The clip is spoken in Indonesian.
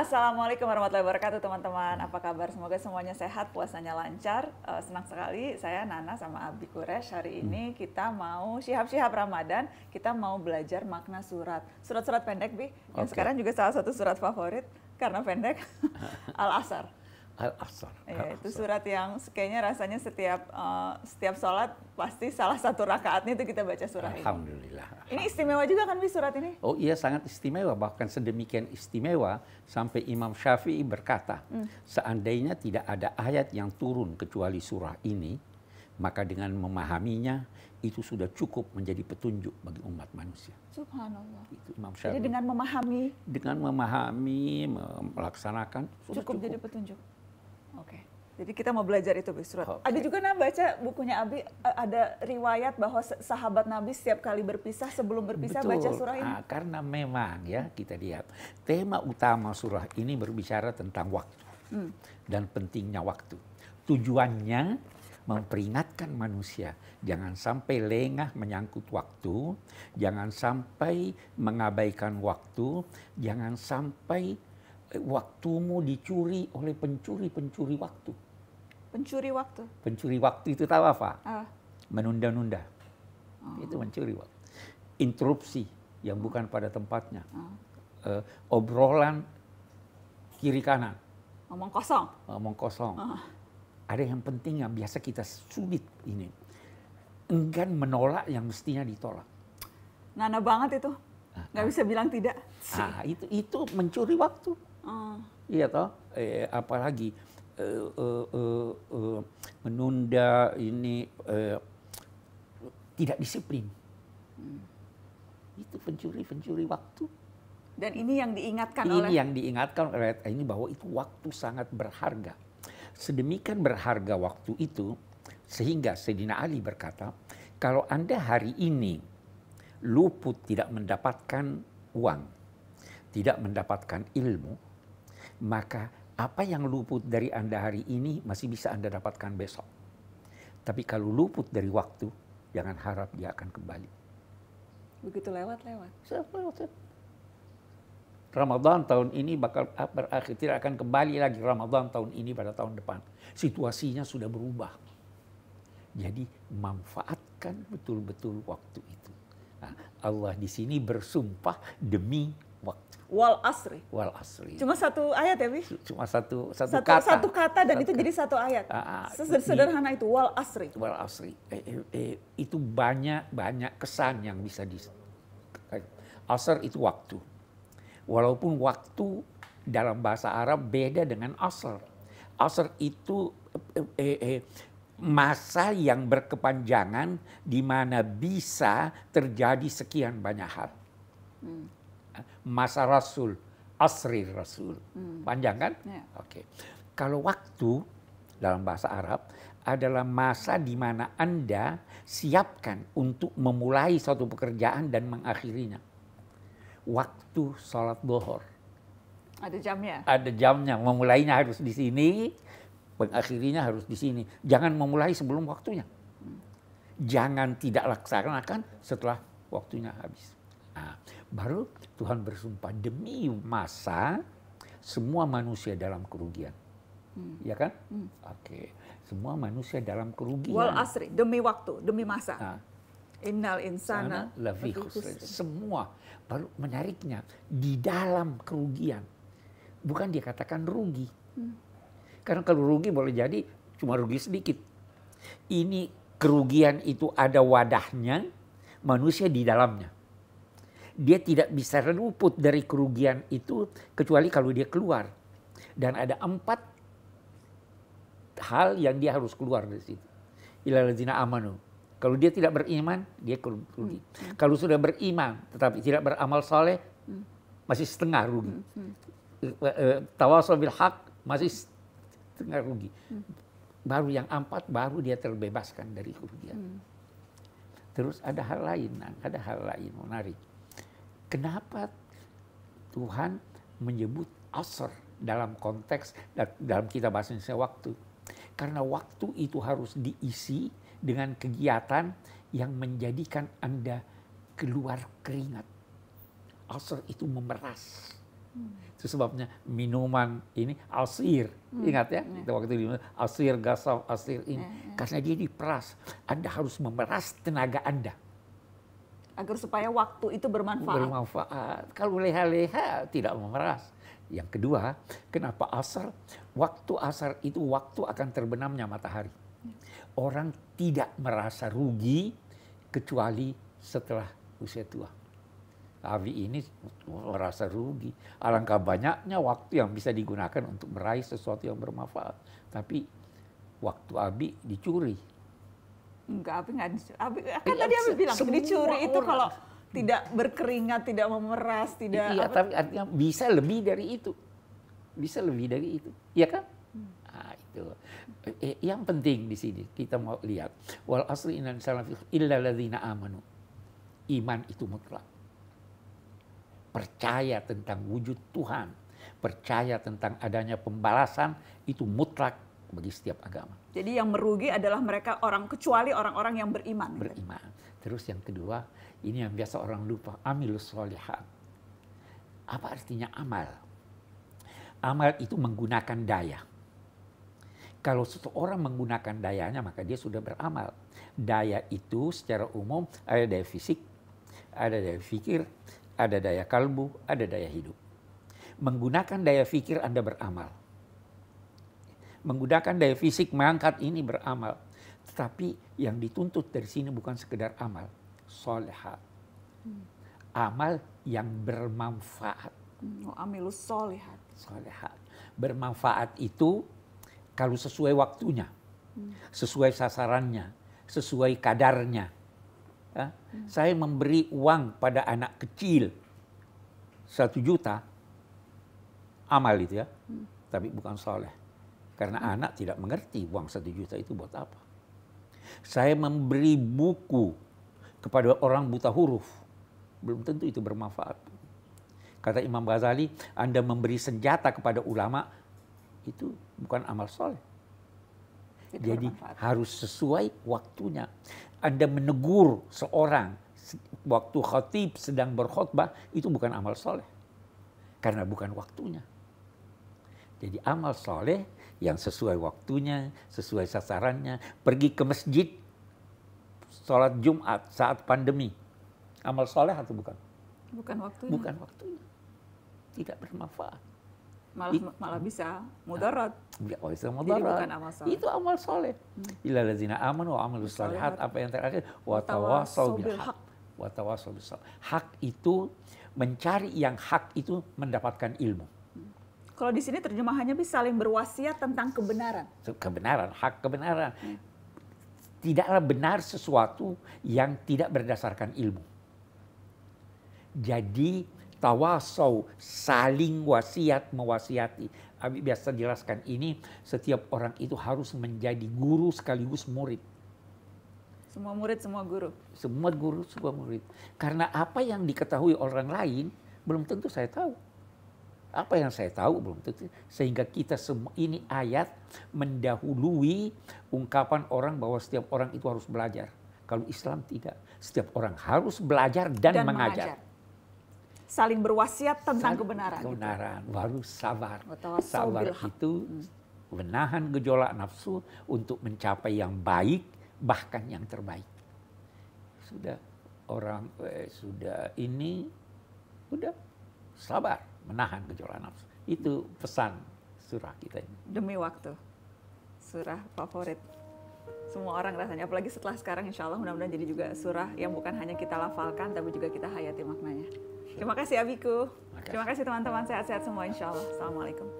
Assalamualaikum warahmatullahi wabarakatuh teman-teman. Apa kabar? Semoga semuanya sehat, puasanya lancar. Uh, senang sekali saya Nana sama Abi Kuresh hari hmm. ini kita mau siap-siap Ramadan, kita mau belajar makna surat. Surat-surat pendek, Bi. Yang okay. sekarang juga salah satu surat favorit karena pendek. Al-Asr. Al Afsar. Ya, itu surat yang kayaknya rasanya setiap uh, setiap sholat pasti salah satu rakaatnya itu kita baca surat Alhamdulillah. ini. Alhamdulillah. Ini istimewa juga kan bi surat ini? Oh iya sangat istimewa bahkan sedemikian istimewa sampai Imam Syafi'i berkata hmm. seandainya tidak ada ayat yang turun kecuali surah ini maka dengan memahaminya itu sudah cukup menjadi petunjuk bagi umat manusia. Subhanallah. Itu Imam Syafi'i. Jadi dengan memahami. Dengan memahami, melaksanakan. Cukup, cukup jadi petunjuk. Oke. Okay. Jadi kita mau belajar itu Bu Surat. Okay. Ada juga nah baca bukunya Abi eh, ada riwayat bahwa sahabat Nabi setiap kali berpisah sebelum berpisah Betul. baca surah ini. Nah, karena memang ya kita lihat tema utama surah ini berbicara tentang waktu hmm. dan pentingnya waktu. Tujuannya memperingatkan manusia jangan sampai lengah menyangkut waktu, jangan sampai mengabaikan waktu, jangan sampai Eh, waktumu dicuri oleh pencuri-pencuri waktu. Pencuri waktu? Pencuri waktu itu tahu apa? Uh. Menunda-nunda. Uh. Itu mencuri waktu. Interupsi yang uh. bukan pada tempatnya. Uh. Uh, obrolan kiri kanan. Omong kosong. Omong kosong. Uh. Ada yang penting yang biasa kita sulit ini. Enggan menolak yang mestinya ditolak. Nana banget itu. Nggak bisa bilang tidak. Ah, itu itu mencuri waktu. Oh. Iya toh, eh, apalagi eh, eh, eh, eh menunda ini eh, tidak disiplin. Hmm. Itu pencuri-pencuri waktu. Dan ini yang diingatkan ini oleh Ini yang diingatkan oleh ini bahwa itu waktu sangat berharga. Sedemikian berharga waktu itu sehingga sedina Ali berkata, kalau Anda hari ini luput tidak mendapatkan uang, tidak mendapatkan ilmu, maka apa yang luput dari Anda hari ini masih bisa Anda dapatkan besok. Tapi kalau luput dari waktu, jangan harap dia akan kembali. Begitu lewat, lewat. Ramadan tahun ini bakal berakhir, tidak akan kembali lagi Ramadan tahun ini pada tahun depan. Situasinya sudah berubah. Jadi manfaatkan betul-betul waktu itu. Nah, Allah di sini bersumpah demi waktu. Wal asri. Wal asri. Cuma satu ayat ya, Bi? Cuma satu satu, satu kata. Satu kata dan satu itu kata. jadi satu ayat. Ah, ah, Sederhana iya. itu wal asri. Wal asri. Eh, eh, eh, itu banyak banyak kesan yang bisa di eh, asr itu waktu. Walaupun waktu dalam bahasa Arab beda dengan asr. Asr itu eh, eh, eh, masa yang berkepanjangan di mana bisa terjadi sekian banyak hal. Hmm masa Rasul, asri Rasul. Hmm. Panjang kan? Yeah. Oke. Okay. Kalau waktu dalam bahasa Arab adalah masa di mana Anda siapkan untuk memulai suatu pekerjaan dan mengakhirinya. Waktu sholat dohor. Ada jamnya? Ada jamnya. Memulainya harus di sini, mengakhirinya harus di sini. Jangan memulai sebelum waktunya. Hmm. Jangan tidak laksanakan setelah waktunya habis. Nah, baru Tuhan bersumpah demi masa semua manusia dalam kerugian. Hmm. Ya kan? Hmm. Oke. Semua manusia dalam kerugian. Wal asri, demi waktu, demi masa. Nah. Innal insana lafi Semua baru menariknya di dalam kerugian. Bukan dia katakan rugi. Hmm. Karena kalau rugi boleh jadi cuma rugi sedikit. Ini kerugian itu ada wadahnya, manusia di dalamnya dia tidak bisa luput dari kerugian itu kecuali kalau dia keluar. Dan ada empat hal yang dia harus keluar dari situ. Ilalazina amanu. Kalau dia tidak beriman, dia rugi. Hmm, hmm. Kalau sudah beriman tetapi tidak beramal soleh, hmm. masih setengah rugi. Hmm. hmm. Eh, eh, tawasul bil hak masih setengah rugi. Hmm. Baru yang empat, baru dia terbebaskan dari kerugian. Hmm. Terus ada hal lain, ada hal lain menarik. Kenapa Tuhan menyebut asr dalam konteks dalam kita bahasa Indonesia waktu? Karena waktu itu harus diisi dengan kegiatan yang menjadikan Anda keluar keringat. Asr itu memeras. Hmm. Itu sebabnya minuman ini asir. Hmm. Ingat ya, hmm. kita waktu itu asir, gasal asir ini. Hmm. Karena dia diperas. Anda harus memeras tenaga Anda. Hmm agar supaya waktu itu bermanfaat. Bermanfaat. Kalau leha-leha tidak memeras. Yang kedua, kenapa asar? Waktu asar itu waktu akan terbenamnya matahari. Orang tidak merasa rugi kecuali setelah usia tua. Abi ini merasa rugi. Alangkah banyaknya waktu yang bisa digunakan untuk meraih sesuatu yang bermanfaat. Tapi waktu Abi dicuri Enggak, Abi nggak dicuri. kan iya, tadi Abi bilang dicuri itu kalau tidak berkeringat, tidak memeras, tidak Iya, apa? tapi artinya bisa lebih dari itu. Bisa lebih dari itu. Iya kan? Hmm. Nah, itu. Eh, yang penting di sini kita mau lihat wal asli inan salafi illa ladzina amanu. Iman itu mutlak. Percaya tentang wujud Tuhan, percaya tentang adanya pembalasan itu mutlak bagi setiap agama. Jadi yang merugi adalah mereka orang kecuali orang-orang yang beriman. Beriman. Terus yang kedua, ini yang biasa orang lupa, amilus solihat. Apa artinya amal? Amal itu menggunakan daya. Kalau seseorang menggunakan dayanya, maka dia sudah beramal. Daya itu secara umum ada daya fisik, ada daya fikir, ada daya kalbu, ada daya hidup. Menggunakan daya fikir Anda beramal menggunakan daya fisik mengangkat ini beramal. Tetapi yang dituntut dari sini bukan sekedar amal, soleha. Hmm. Amal yang bermanfaat. Hmm, amilus soleha. Soleha. Bermanfaat itu kalau sesuai waktunya, hmm. sesuai sasarannya, sesuai kadarnya. Ya, saya memberi uang pada anak kecil satu juta, amal itu ya, tapi bukan soleh. Karena hmm. anak tidak mengerti uang satu juta itu buat apa. Saya memberi buku kepada orang buta huruf. Belum tentu itu bermanfaat. Kata Imam Ghazali, Anda memberi senjata kepada ulama, itu bukan amal soleh. Jadi bermanfaat. harus sesuai waktunya. Anda menegur seorang waktu khatib sedang berkhutbah itu bukan amal soleh. Karena bukan waktunya. Jadi amal soleh yang sesuai waktunya, sesuai sasarannya, pergi ke masjid, sholat Jumat saat pandemi. Amal soleh atau bukan? Bukan waktunya. Bukan waktunya. Tidak bermanfaat. Malah, It, malah bisa nah, mudarat. Ya, oh, bisa mudarat. Jadi amal soleh. Itu amal soleh. Hmm. Ila aman wa amal salihat. Apa yang terakhir? Wa tawasau bil haq. Hak itu, mencari yang hak itu mendapatkan ilmu. Kalau di sini terjemahannya bisa saling berwasiat tentang kebenaran. Kebenaran, hak kebenaran. Tidaklah benar sesuatu yang tidak berdasarkan ilmu. Jadi tawasau saling wasiat mewasiati. Abi biasa jelaskan ini setiap orang itu harus menjadi guru sekaligus murid. Semua murid, semua guru. Semua guru, semua murid. Karena apa yang diketahui orang lain belum tentu saya tahu apa yang saya tahu belum tentu sehingga kita semua ini ayat mendahului ungkapan orang bahwa setiap orang itu harus belajar kalau Islam tidak setiap orang harus belajar dan, dan mengajar. mengajar saling berwasiat tentang saling kebenaran kebenaran gitu. baru sabar sabar itu hmm. menahan gejolak nafsu untuk mencapai yang baik bahkan yang terbaik sudah orang eh, sudah ini sudah sabar menahan gejolak nafsu. Itu pesan surah kita ini. Demi waktu. Surah favorit semua orang rasanya apalagi setelah sekarang insya Allah mudah-mudahan jadi juga surah yang bukan hanya kita lafalkan tapi juga kita hayati maknanya terima kasih Abiku terima kasih teman-teman sehat-sehat semua insya Allah Assalamualaikum